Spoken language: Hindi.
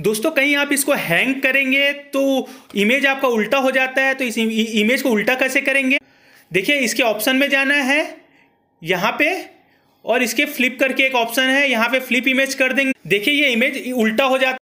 दोस्तों कहीं आप इसको हैंग करेंगे तो इमेज आपका उल्टा हो जाता है तो इस इमेज को उल्टा कैसे करेंगे देखिए इसके ऑप्शन में जाना है यहाँ पे और इसके फ्लिप करके एक ऑप्शन है यहाँ पे फ्लिप इमेज कर देंगे देखिए ये इमेज उल्टा हो जाता